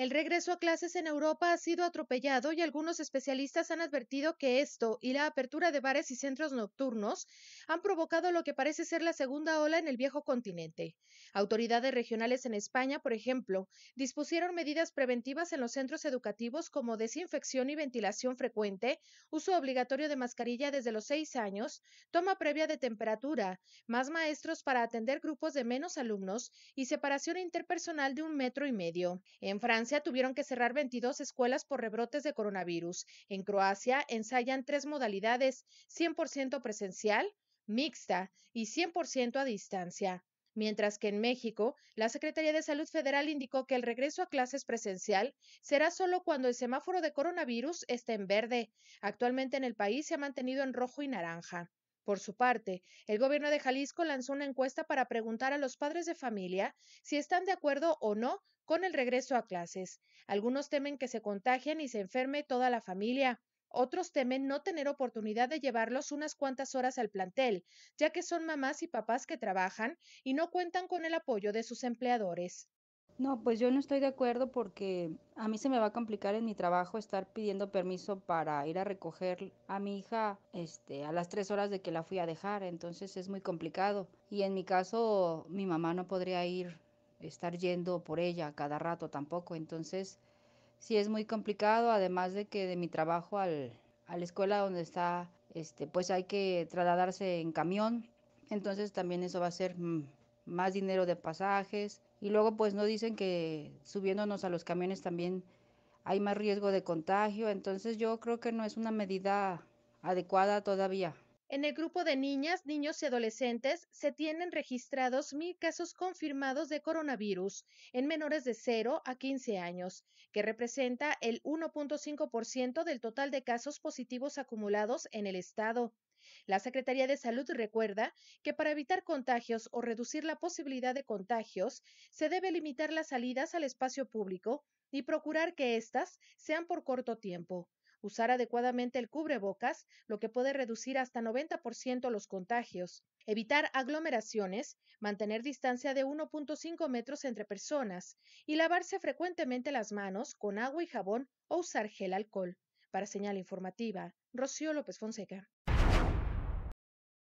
El regreso a clases en Europa ha sido atropellado y algunos especialistas han advertido que esto y la apertura de bares y centros nocturnos han provocado lo que parece ser la segunda ola en el viejo continente. Autoridades regionales en España, por ejemplo, dispusieron medidas preventivas en los centros educativos como desinfección y ventilación frecuente, uso obligatorio de mascarilla desde los seis años, toma previa de temperatura, más maestros para atender grupos de menos alumnos y separación interpersonal de un metro y medio. En Francia, tuvieron que cerrar 22 escuelas por rebrotes de coronavirus. En Croacia ensayan tres modalidades, 100% presencial, mixta y 100% a distancia. Mientras que en México, la Secretaría de Salud Federal indicó que el regreso a clases presencial será solo cuando el semáforo de coronavirus esté en verde. Actualmente en el país se ha mantenido en rojo y naranja. Por su parte, el gobierno de Jalisco lanzó una encuesta para preguntar a los padres de familia si están de acuerdo o no con el regreso a clases. Algunos temen que se contagien y se enferme toda la familia. Otros temen no tener oportunidad de llevarlos unas cuantas horas al plantel, ya que son mamás y papás que trabajan y no cuentan con el apoyo de sus empleadores. No, pues yo no estoy de acuerdo porque a mí se me va a complicar en mi trabajo estar pidiendo permiso para ir a recoger a mi hija este, a las tres horas de que la fui a dejar, entonces es muy complicado. Y en mi caso, mi mamá no podría ir, estar yendo por ella cada rato tampoco, entonces sí es muy complicado, además de que de mi trabajo al, a la escuela donde está, este, pues hay que trasladarse en camión, entonces también eso va a ser mm, más dinero de pasajes y luego pues no dicen que subiéndonos a los camiones también hay más riesgo de contagio, entonces yo creo que no es una medida adecuada todavía. En el grupo de niñas, niños y adolescentes se tienen registrados mil casos confirmados de coronavirus en menores de 0 a 15 años, que representa el 1.5% del total de casos positivos acumulados en el estado. La Secretaría de Salud recuerda que para evitar contagios o reducir la posibilidad de contagios, se debe limitar las salidas al espacio público y procurar que éstas sean por corto tiempo. Usar adecuadamente el cubrebocas, lo que puede reducir hasta 90% los contagios. Evitar aglomeraciones, mantener distancia de 1.5 metros entre personas y lavarse frecuentemente las manos con agua y jabón o usar gel alcohol. Para señal informativa, Rocío López Fonseca.